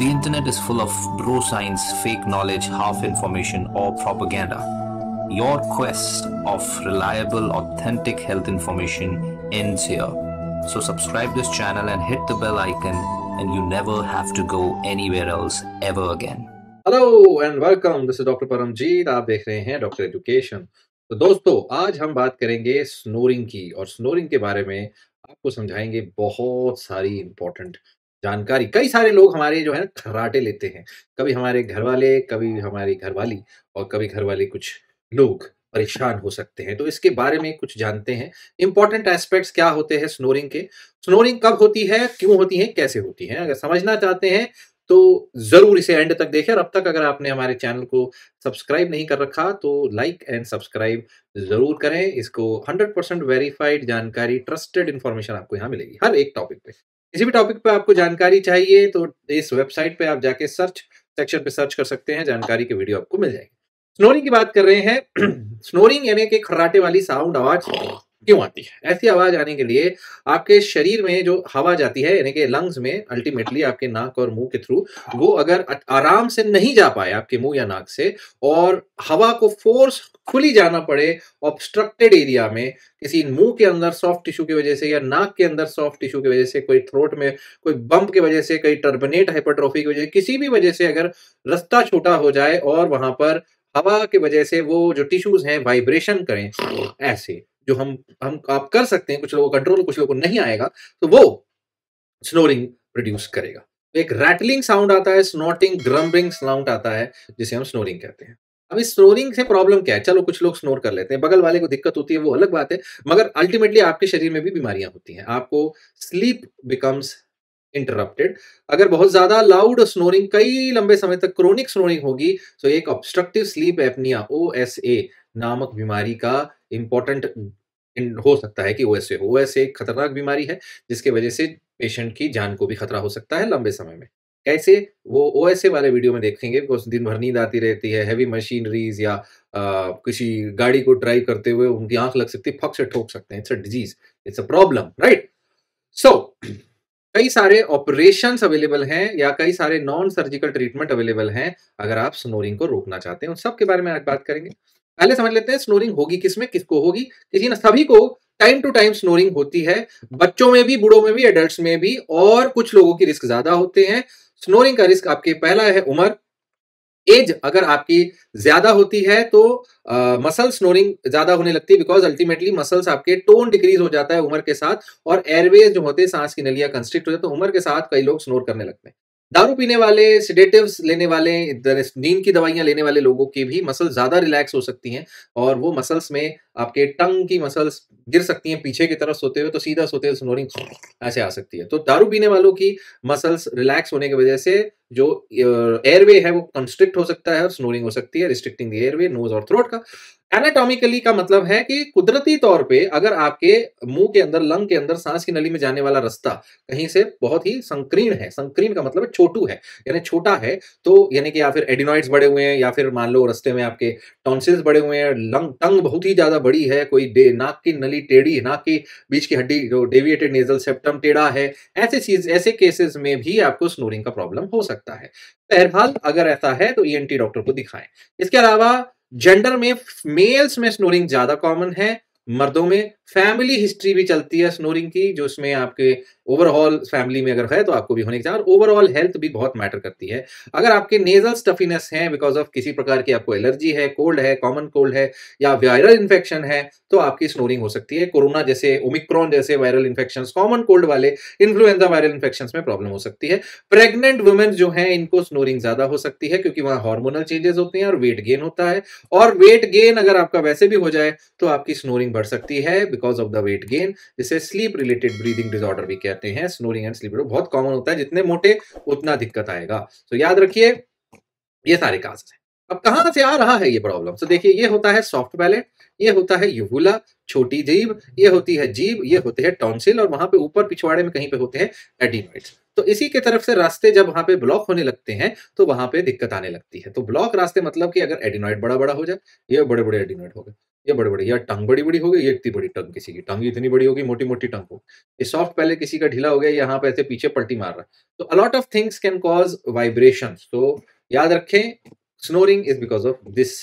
The internet is full of bro science, fake knowledge, half information, or propaganda. Your quest of reliable, authentic health information ends here. So subscribe this channel and hit the bell icon and you never have to go anywhere else ever again. Hello and welcome. This is Doctor Paramjeet. You are watching Doctor Education. So, तो दोस्तों आज हम बात करेंगे snoring की और snoring के बारे में आपको समझाएंगे बहुत सारी इंपॉर्टेंट जानकारी कई सारे लोग हमारे जो है खर्राटे लेते हैं कभी हमारे घर वाले कभी हमारी घरवाली और कभी घर वाले कुछ लोग परेशान हो सकते हैं तो इसके बारे में कुछ जानते हैं इंपॉर्टेंट एस्पेक्ट्स क्या होते हैं स्नोरिंग के स्नोरिंग कब होती है क्यों होती है कैसे होती है अगर समझना चाहते हैं तो जरूर इसे एंड तक देखें और अब तक अगर आपने हमारे चैनल को सब्सक्राइब नहीं कर रखा तो लाइक एंड सब्सक्राइब जरूर करें इसको 100% वेरीफाइड जानकारी ट्रस्टेड इंफॉर्मेशन आपको यहाँ मिलेगी हर एक टॉपिक पे किसी भी टॉपिक पर आपको जानकारी चाहिए तो इस वेबसाइट पर आप जाके सर्च सेक्शन पे सर्च कर सकते हैं जानकारी के वीडियो आपको मिल जाएंगे स्नोरिंग की बात कर रहे हैं स्नोरिंग यानी कि खर्राटे वाली साउंड आवाज क्यों आती है ऐसी आवाज आने के लिए आपके शरीर में जो हवा जाती है यानी कि लंग्स में अल्टीमेटली आपके नाक और मुंह के थ्रू वो अगर आराम से नहीं जा पाए आपके मुंह या नाक से और हवा को फोर्स खुली जाना पड़े ऑब्स्ट्रक्टेड एरिया में किसी मुंह के अंदर सॉफ्ट टिश्यू की वजह से या नाक के अंदर सॉफ्ट टिश्यू की वजह से कोई थ्रोट में कोई बम्प की वजह से कोई टर्बनेट हाइपोट्रोफी की वजह से किसी भी वजह से अगर रास्ता छोटा हो जाए और वहां पर हवा की वजह से वो जो टिश्यूज हैं वाइब्रेशन करें ऐसे जो हम हम आप कर सकते हैं कुछ लोगों को कंट्रोल कुछ लोगों को नहीं आएगा तो वो स्नोरिंग प्रोड्यूस करेगा तो एक रैटलिंग साउंड आता है स्नोटिंग ग्रम्बिंग साउंड आता है जिसे हम स्नोरिंग कहते हैं अब इस स्नोरिंग से प्रॉब्लम क्या है चलो कुछ लोग स्नोर कर लेते हैं बगल वाले को दिक्कत होती है वो अलग बात है मगर अल्टीमेटली आपके शरीर में भी बीमारियां होती हैं आपको स्लीप बिकम्स इंटरप्टेड अगर बहुत ज्यादा लाउड स्नोरिंग कई लंबे समय तक क्रोनिक स्नोरिंग होगी तो एक ऑब्स्ट्रक्टिव स्लीप एपनिया ओ नामक बीमारी का इंपॉर्टेंट हो सकता है कि ओ हो ओ एक खतरनाक बीमारी है जिसके वजह से पेशेंट की जान को भी खतरा हो सकता है लंबे समय में कैसे वो ओ वाले वीडियो में देखेंगे उस दिन भर नींद आती रहती है हैवी मशीनरीज या आ, किसी गाड़ी को ड्राइव करते हुए उनकी आंख लग सकती है फक से ठोक सकते हैं it's a disease it's a problem right so कई सारे ऑपरेशन अवेलेबल हैं या कई सारे नॉन सर्जिकल ट्रीटमेंट अवेलेबल हैं अगर आप स्नोरिंग को रोकना चाहते हैं उन सब के बारे में आज बात करेंगे पहले समझ लेते हैं स्नोरिंग होगी किसमें किसको होगी किसी ना सभी को टाइम टू टाइम स्नोरिंग होती है बच्चों में भी बूढ़ों में भी एडल्ट में भी और कुछ लोगों की रिस्क ज्यादा होते हैं स्नोरिंग का रिस्क आपके पहला है उम्र एज अगर आपकी ज्यादा होती है तो मसल स्नोरिंग ज्यादा होने लगती है बिकॉज अल्टीमेटली मसल्स आपके टोन डिक्रीज हो जाता है उम्र के साथ और एयरवेज जो होते हैं सांस की नलियां कंस्ट्रिक्ट हो जाती है तो उम्र के साथ कई लोग स्नोर करने लगते हैं दारू पीने वाले सिडेटिव लेने वाले नींद की दवाइयां लेने वाले लोगों की भी मसल ज़्यादा रिलैक्स हो सकती हैं और वो मसल्स में आपके टंग की मसल्स गिर सकती हैं पीछे की तरफ सोते हुए तो सीधा सोते हुए स्नोरिंग ऐसे आ सकती है तो दारू पीने वालों की मसल्स रिलैक्स होने की वजह से जो एयरवे है वो कंस्ट्रिक्ट हो सकता है और स्नोरिंग हो सकती है रिस्ट्रिक्टिंग द एयरवे नोज और थ्रोट का एनाटॉमिकली का मतलब है कि कुदरती तौर पे अगर आपके मुंह के अंदर लंग के अंदर सांस की नली में जाने वाला रास्ता कहीं से बहुत ही संकीर्ण है संकीर्ण का मतलब छोटू है यानी छोटा है तो यानी कि या फिर एडिनॉइड्स बड़े हुए हैं या फिर मान लो रस्ते में आपके टॉन्सिल्स बड़े हुए हैं लंग टंग बहुत ही ज्यादा बड़ी है कोई नाक की नली हड्डी टेढ़ी ना कि बीच की हड्डी जो डेविएटेड नेजल सेप्टम टेढ़ा है ऐसे चीज ऐसे केसेस में भी आपको स्नोरिंग का प्रॉब्लम हो सकता है बहरहाल अगर ऐसा है तो ई e डॉक्टर को दिखाएं इसके अलावा जेंडर में मेल्स में स्नोरिंग ज्यादा कॉमन है मर्दों में फैमिली हिस्ट्री भी चलती है स्नोरिंग की जो इसमें आपके ओवरऑल फैमिली में अगर है तो आपको भी होने के चाहिए और ओवरऑल हेल्थ भी बहुत मैटर करती है अगर आपके नेजल स्टफीनेस है बिकॉज ऑफ किसी प्रकार की आपको एलर्जी है कोल्ड है कॉमन कोल्ड है या वायरल इन्फेक्शन है तो आपकी स्नोरिंग हो सकती है कोरोना जैसे ओमिक्रॉन जैसे वायरल इन्फेक्शन कॉमन कोल्ड वाले इन्फ्लुएंजा वायरल इन्फेक्शन में प्रॉब्लम हो सकती है प्रेग्नेंट वुमेन जो है इनको स्नोरिंग ज्यादा हो सकती है क्योंकि वहां हार्मोनल चेंजेस होते हैं और वेट गेन होता है और वेट गेन अगर आपका वैसे भी हो जाए तो आपकी स्नोरिंग बढ़ सकती है because of the weight gain जिसे स्लीप रिलेटेड ब्रीदिंग डिसऑर्डर भी हैं जाते हैं स्नोरिंग एंड स्लीपर बहुत कॉमन होता है जितने मोटे उतना दिक्कत आएगा तो याद रखिए ये सारे काज हैं अब कहाँ से आ रहा है ये प्रॉब्लम तो देखिए ये होता है सॉफ्ट पैलेट ये होता है युवुला छोटी जीव ये होती है जीव ये होते हैं टॉन्सिल और वहां पे ऊपर पिछवाड़े में कहीं पे होते हैं एडिनोइड्स तो इसी के तरफ से रास्ते जब वहां पे ब्लॉक होने लगते हैं तो वहां पे दिक्कत आने लगती है तो ब्लॉक रास्ते मतलब कि अगर एडिनोइड बड़ा बड़ा हो जाए ये बड़े बड़े एडिनोइड हो गए ये बड़े बड़े या टंग बड़ी बड़ी हो गई ये इतनी बड़ी टंग किसी की टंग इतनी बड़ी होगी मोटी मोटी टंग हो ये सॉफ्ट पहले किसी का ढीला हो गया यहाँ पे ऐसे पीछे पलटी मार रहा है तो a lot of things can cause vibration तो याद रखें snoring is because of this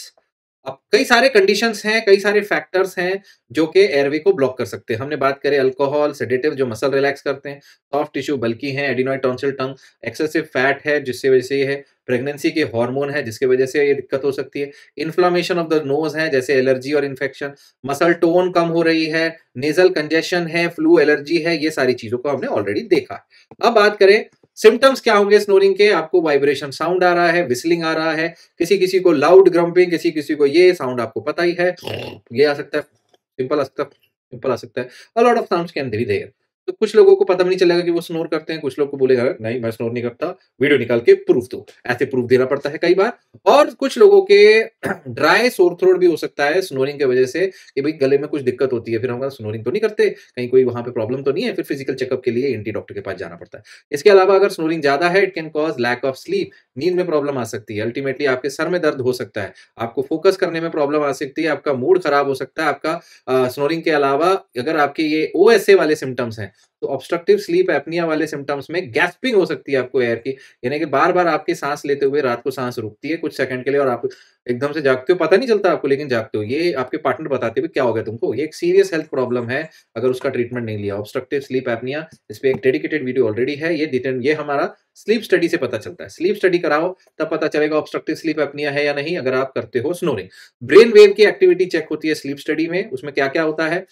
अब कई सारे कंडीशन हैं कई सारे फैक्टर्स हैं जो कि एयरवे को ब्लॉक कर सकते हैं हमने बात करें अल्कोहल सेडेटिव जो मसल रिलैक्स करते हैं सॉफ्ट टिश्यू बल्कि हैं adenoid tonsil tongue excessive fat है जिससे वजह से ये है प्रेगनेंसी के हार्मोन है जिसके वजह से ये दिक्कत हो सकती है इन्फ्लामेशन ऑफ द नोज है जैसे एलर्जी और इन्फेक्शन मसल टोन कम हो रही है नेजल कंजेशन है फ्लू एलर्जी है ये सारी चीज़ों को हमने ऑलरेडी देखा अब बात करें सिम्टम्स क्या होंगे स्नोरिंग के आपको वाइब्रेशन साउंड आ रहा है विस्लिंग आ रहा है किसी किसी को लाउड ग्रम्पिंग किसी किसी को ये साउंड आपको पता ही है ये आ सकता है सिंपल आ सकता है सिंपल आ सकता है a lot of sound can be there तो कुछ लोगों को पता भी नहीं चलेगा कि वो स्नोर करते हैं कुछ लोग को बोलेगा नहीं मैं स्नोर नहीं करता वीडियो निकाल के प्रूफ दो ऐसे प्रूफ देना पड़ता है कई बार और कुछ लोगों के ड्राई सोर थ्रोट भी हो सकता है स्नोरिंग की वजह से कि भाई गले में कुछ दिक्कत होती है फिर हम स्नोरिंग तो नहीं करते कहीं कोई वहां पर प्रॉब्लम तो नहीं है फिर फिजिकल चेकअप के लिए एंटी डॉक्टर के पास जाना पड़ता है इसके अलावा अगर स्नोरिंग ज्यादा है it can cause lack of sleep नींद में प्रॉब्लम आ सकती है अल्टीमेटली आपके सर में दर्द हो सकता है आपको फोकस करने में प्रॉब्लम आ सकती है आपका मूड खराब हो सकता है आपका स्नोरिंग के अलावा अगर आपके ये ओ वाले सिम्टम्स हैं तो ऑब्स्ट्रक्टिव स्लीप एपनिया वाले सिम्टम्स में गैस्पिंग हो सकती है आपको एयर की यानी कि बार बार आपकी सांस लेते हुए रात को सांस रुकती है कुछ सेकंड के लिए और आप एकदम से जागते हो पता नहीं चलता आपको लेकिन जागते हो ये आपके पार्टनर बताते हुए क्या हो गया तुमको ये एक सीरियस हेल्थ प्रॉब्लम है अगर उसका ट्रीटमेंट नहीं लिया ऑब्स्ट्रक्टिव स्लीप एपनिया इस पर एक डेडिकेटेड वीडियो ऑलरेडी है ये डिटेन ये हमारा स्लीप स्टडी से पता चलता है स्लीप स्टडी कराओ तब पता चलेगा ऑब्स्ट्रक्टिव स्लीप एपनिया है या नहीं अगर आप करते हो स्नोरिंग ब्रेन वेव की एक्टिविटी चेक होती है स्लीप स्टडी में उसमें क्या क्या होता है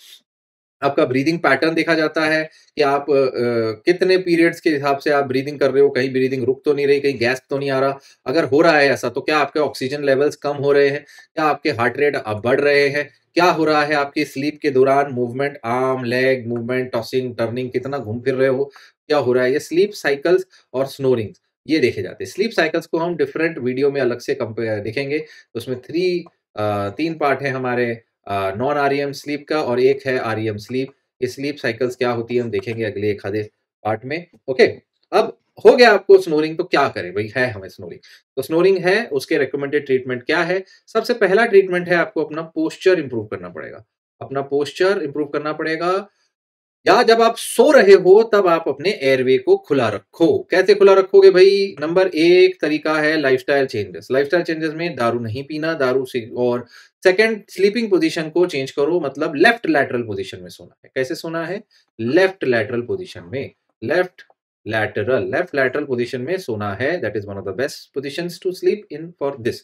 आपका ब्रीदिंग पैटर्न देखा जाता है कि आप आ, कितने पीरियड्स के हिसाब से आप ब्रीदिंग कर रहे हो कहीं ब्रीदिंग रुक तो नहीं रही कहीं गैस तो नहीं आ रहा अगर हो रहा है ऐसा तो क्या आपके ऑक्सीजन लेवल्स कम हो रहे हैं क्या आपके हार्ट रेट अब बढ़ रहे हैं क्या हो रहा है आपकी स्लीप के दौरान movement arm leg movement tossing turning कितना घूम फिर रहे हो क्या हो रहा है ये स्लीप साइकिल्स और स्नोरिंग ये देखे जाते हैं स्लीप साइकिल्स को हम डिफरेंट वीडियो में अलग से कंपेयर देखेंगे उसमें थ्री तीन पार्ट है हमारे नॉन आर स्लीप e का और एक है आर स्लीप e ये स्लीप साइकिल्स क्या होती है हम देखेंगे अगले एक आधे पार्ट में ओके अब हो गया आपको स्नोरिंग तो क्या करें भाई है हमें स्नोरिंग तो स्नोरिंग है उसके रिकमेंडेड ट्रीटमेंट क्या है सबसे पहला ट्रीटमेंट है आपको अपना पोस्चर इंप्रूव करना पड़ेगा अपना पोस्चर इंप्रूव करना पड़ेगा या जब आप सो रहे हो तब आप अपने एयरवे को खुला रखो कैसे खुला रखोगे भाई नंबर एक तरीका है लाइफस्टाइल चेंजेस लाइफस्टाइल चेंजेस में दारू नहीं पीना दारू से और सेकंड स्लीपिंग पोजीशन को चेंज करो मतलब लेफ्ट लैटरल पोजीशन में सोना है कैसे सोना है लेफ्ट लैटरल पोजीशन में left lateral left lateral position में सोना है that is one of the best position to sleep in for this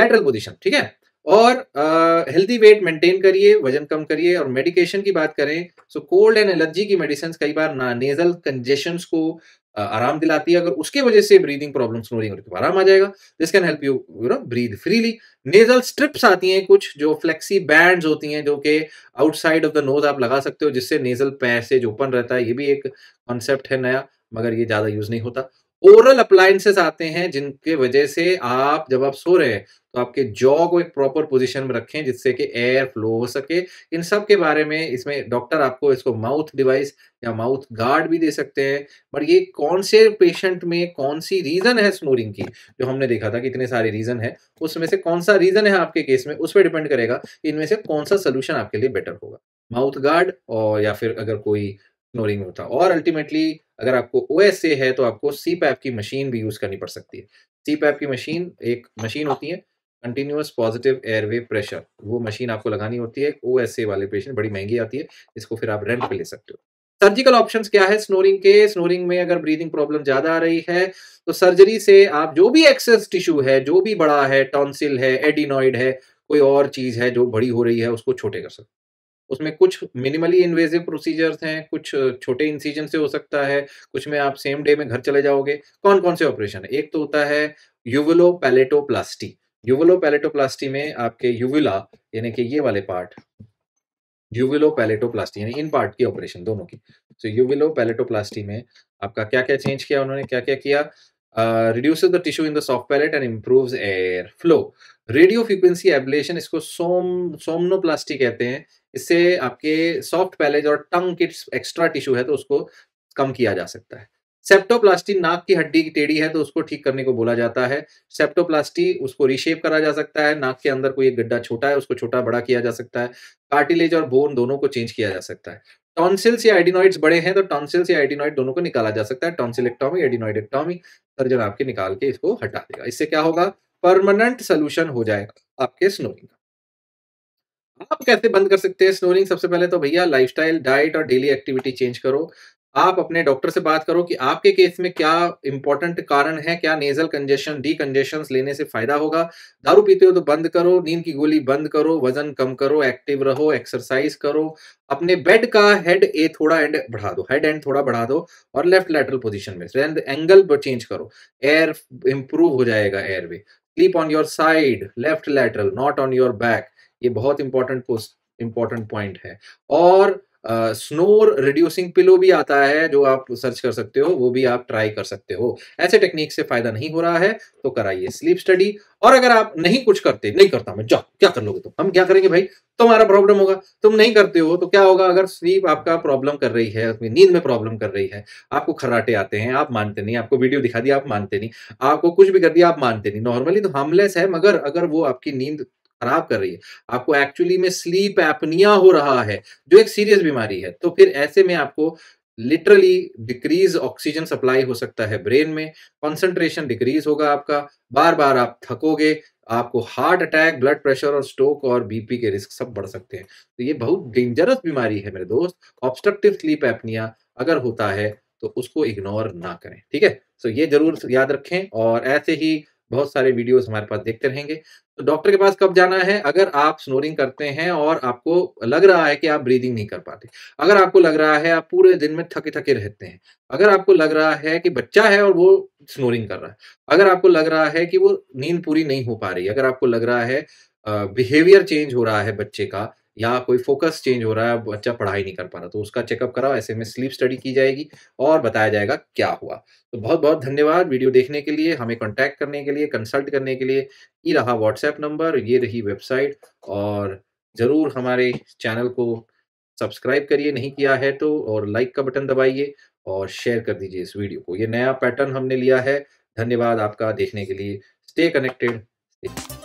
lateral position ठीक है और हेल्दी वेट मेंटेन करिए वजन कम करिए और मेडिकेशन की बात करें सो कोल्ड एंड एलर्जी की मेडिसिन कई बार ना नेजल कंजेशन को uh, आराम दिलाती है अगर उसके वजह से ब्रीदिंग प्रॉब्लम स्नोरिंग आराम आ जाएगा this can help you you know breathe freely nasal strips आती हैं कुछ जो फ्लेक्सी बैंड्स होती हैं जो कि आउटसाइड ऑफ द नोज आप लगा सकते हो जिससे नेजल पैसेज ओपन रहता है ये भी एक कॉन्सेप्ट है नया मगर ये ज़्यादा यूज़ नहीं होता ओरल अप्लायंसेस आते हैं जिनके वजह से आप जब आप सो रहे हैं तो आपके जॉ को एक प्रॉपर पोजीशन में रखें जिससे कि एयर फ्लो हो सके इन सब के बारे में इसमें डॉक्टर आपको इसको माउथ डिवाइस या माउथ गार्ड भी दे सकते हैं बट ये कौन से पेशेंट में कौन सी रीज़न है स्नोरिंग की जो हमने देखा था कि इतने सारे रीज़न है उसमें से कौन सा रीज़न है आपके केस में उस पर डिपेंड करेगा कि इनमें से कौन सा सोल्यूशन आपके लिए बेटर होगा माउथ गार्ड और या फिर अगर कोई इग्नोरिंग होता और अल्टीमेटली अगर आपको ओ है तो आपको सी की मशीन भी यूज़ करनी पड़ सकती है सी की मशीन एक मशीन होती है कंटिन्यूस पॉजिटिव एयरवे प्रेशर वो मशीन आपको लगानी होती है ओ वाले पेशेंट बड़ी महंगी आती है इसको फिर आप रेंट पे ले सकते हो सर्जिकल ऑप्शंस क्या है स्नोरिंग के स्नोरिंग में अगर ब्रीदिंग प्रॉब्लम ज़्यादा आ रही है तो सर्जरी से आप जो भी एक्सेस टिश्यू है जो भी बड़ा है टॉन्सिल है एडिनॉइड है कोई और चीज़ है जो बड़ी हो रही है उसको छोटे कर सकते उसमें कुछ मिनिमली इन्वेजिव प्रोसीजर्स हैं कुछ छोटे इंसीजन से हो सकता है कुछ में आप सेम डे में घर चले जाओगे कौन कौन से ऑपरेशन है एक तो होता है यूवलो पैलेटोप्लास्टी यूवलो पैलेटोप्लास्टी में आपके यूविला यानी कि ये वाले पार्ट यूविलो पैलेटोप्लास्टी यानी इन पार्ट की ऑपरेशन दोनों की सो यूविलो पैलेटोप्लास्टी में आपका क्या क्या चेंज किया उन्होंने क्या क्या किया reduce the tissue in the soft palate and improve air flow radio frequency ablation इसको सोम सोमनोप्लास्टी कहते हैं इससे आपके सॉफ्ट पैलेज और टंग के एक्स्ट्रा टिश्यू है तो उसको कम किया जा सकता है सेप्टोप्लास्टी नाक की हड्डी की टेढ़ी है तो उसको ठीक करने को बोला जाता है सेप्टोप्लास्टी उसको रिशेप करा जा सकता है नाक के अंदर कोई एक गड्ढा छोटा है उसको छोटा बड़ा किया जा सकता है कार्टिलेज और बोन दोनों को चेंज किया जा सकता है टॉन्सिल्स या एडिनॉइड्स बड़े हैं तो टॉन्सिल्स या एडिनॉइड दोनों को निकाला जा सकता है टॉन्सिलेक्टॉमी एडिनॉइडेक्टॉमी सर्जन आपके निकाल के इसको हटा देगा इससे क्या होगा परमानेंट सोल्यूशन हो जाएगा आपके स्नोरिंग का आप कैसे बंद कर सकते हैं स्नोरिंग सबसे पहले तो भैया लाइफस्टाइल डाइट और डेली एक्टिविटी चेंज करो आप अपने डॉक्टर से बात करो कि आपके केस में क्या इंपॉर्टेंट कारण है क्या नेजल कंजेशन डी कंजेशन लेने से फायदा होगा दारू पीते हो तो बंद करो नींद की गोली बंद करो वजन कम करो एक्टिव रहो एक्सरसाइज करो अपने बेड का हेड ए थोड़ा एंड बढ़ा दो हेड एंड थोड़ा बढ़ा दो और लेफ्ट लेटरल पोजिशन में एंगल चेंज करो एयर इंप्रूव हो जाएगा airway sleep on your side left lateral not on your back ये बहुत इंपॉर्टेंट इंपॉर्टेंट पॉइंट है और स्नोर रिड्यूसिंग पिलो भी आता है जो आप सर्च कर सकते हो वो भी आप ट्राई कर सकते हो ऐसे टेक्निक से फायदा नहीं हो रहा है तो कराइए स्लीप स्टडी और अगर आप नहीं कुछ करते नहीं करता मैं जाओ क्या कर लोगे तुम हम क्या करेंगे भाई तुम्हारा प्रॉब्लम होगा तुम नहीं करते हो तो क्या होगा अगर स्लीप आपका प्रॉब्लम कर रही है अपनी नींद में प्रॉब्लम कर रही है आपको खराटे आते हैं आप मानते नहीं आपको वीडियो दिखा दिया आप मानते नहीं आपको कुछ भी कर दिया आप मानते नहीं नॉर्मली तो हार्मलेस है मगर अगर वो आपकी नींद खराब कर रही है आपको एक्चुअली में स्लीप एपनिया हो रहा है जो एक सीरियस बीमारी है तो फिर ऐसे में आपको लिटरली डिक्रीज ऑक्सीजन सप्लाई हो सकता है ब्रेन में कॉन्सेंट्रेशन डिक्रीज होगा आपका बार बार आप थकोगे आपको हार्ट अटैक ब्लड प्रेशर और स्ट्रोक और बीपी के रिस्क सब बढ़ सकते हैं तो ये बहुत डेंजरस बीमारी है मेरे दोस्त ऑब्स्ट्रक्टिव स्लीप एपनिया अगर होता है तो उसको इग्नोर ना करें ठीक है सो तो ये जरूर याद रखें और ऐसे ही बहुत सारे वीडियोस हमारे पास देखते रहेंगे तो डॉक्टर के पास कब जाना है अगर आप स्नोरिंग करते हैं और आपको लग रहा है कि आप ब्रीदिंग नहीं कर पाते अगर आपको लग रहा है आप पूरे दिन में थके थके रहते हैं अगर आपको लग रहा है कि बच्चा है और वो स्नोरिंग कर रहा है अगर आपको लग रहा है कि वो नींद पूरी नहीं हो पा रही अगर आपको लग रहा है बिहेवियर चेंज हो रहा है बच्चे का या कोई फोकस चेंज हो रहा है बच्चा पढ़ाई नहीं कर पा रहा तो उसका चेकअप कराओ ऐसे में स्लीप स्टडी की जाएगी और बताया जाएगा क्या हुआ तो बहुत बहुत धन्यवाद वीडियो देखने के लिए हमें कॉन्टैक्ट करने के लिए कंसल्ट करने के लिए ये रहा व्हाट्सएप नंबर ये रही वेबसाइट और ज़रूर हमारे चैनल को सब्सक्राइब करिए नहीं किया है तो और लाइक का बटन दबाइए और शेयर कर दीजिए इस वीडियो को ये नया पैटर्न हमने लिया है धन्यवाद आपका देखने के लिए स्टे कनेक्टेड